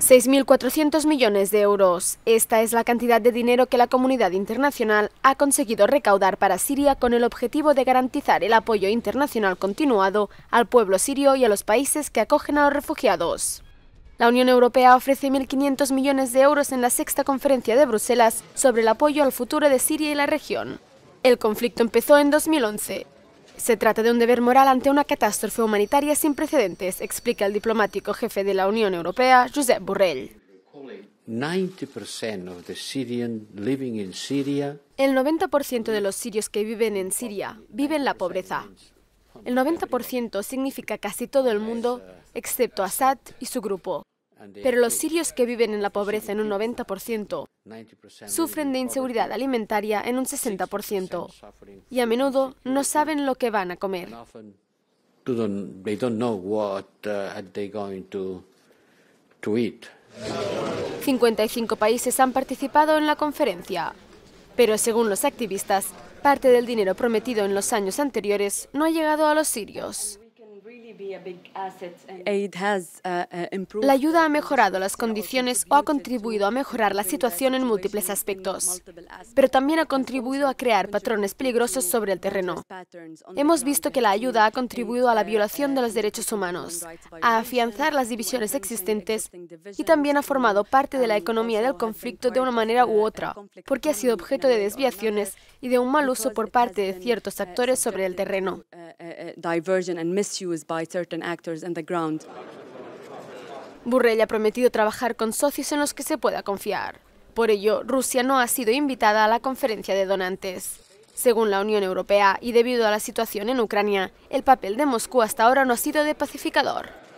6.400 millones de euros. Esta es la cantidad de dinero que la comunidad internacional ha conseguido recaudar para Siria con el objetivo de garantizar el apoyo internacional continuado al pueblo sirio y a los países que acogen a los refugiados. La Unión Europea ofrece 1.500 millones de euros en la sexta conferencia de Bruselas sobre el apoyo al futuro de Siria y la región. El conflicto empezó en 2011. Se trata de un deber moral ante una catástrofe humanitaria sin precedentes, explica el diplomático jefe de la Unión Europea, Josep Borrell. El 90% de los sirios que viven en Siria viven la pobreza. El 90% significa casi todo el mundo, excepto Assad y su grupo. Pero los sirios que viven en la uh, pobreza en un 90% sufren de inseguridad alimentaria en un 60% y a menudo no saben lo que van a comer. 55 uh, países han participado en la conferencia, pero según los activistas, parte del dinero prometido en los años anteriores no ha llegado a los sirios. La ayuda ha mejorado las condiciones o ha contribuido a mejorar la situación en múltiples aspectos, pero también ha contribuido a crear patrones peligrosos sobre el terreno. Hemos visto que la ayuda ha contribuido a la violación de los derechos humanos, a afianzar las divisiones existentes y también ha formado parte de la economía del conflicto de una manera u otra, porque ha sido objeto de desviaciones y de un mal uso por parte de ciertos actores sobre el terreno. Uh, uh, uh, certain actors the ground. Burrell ha prometido trabajar con socios en los que se pueda confiar. Por ello, Rusia no ha sido invitada a la conferencia de donantes. Según la Unión Europea y debido a la situación en Ucrania, el papel de Moscú hasta ahora no ha sido de pacificador.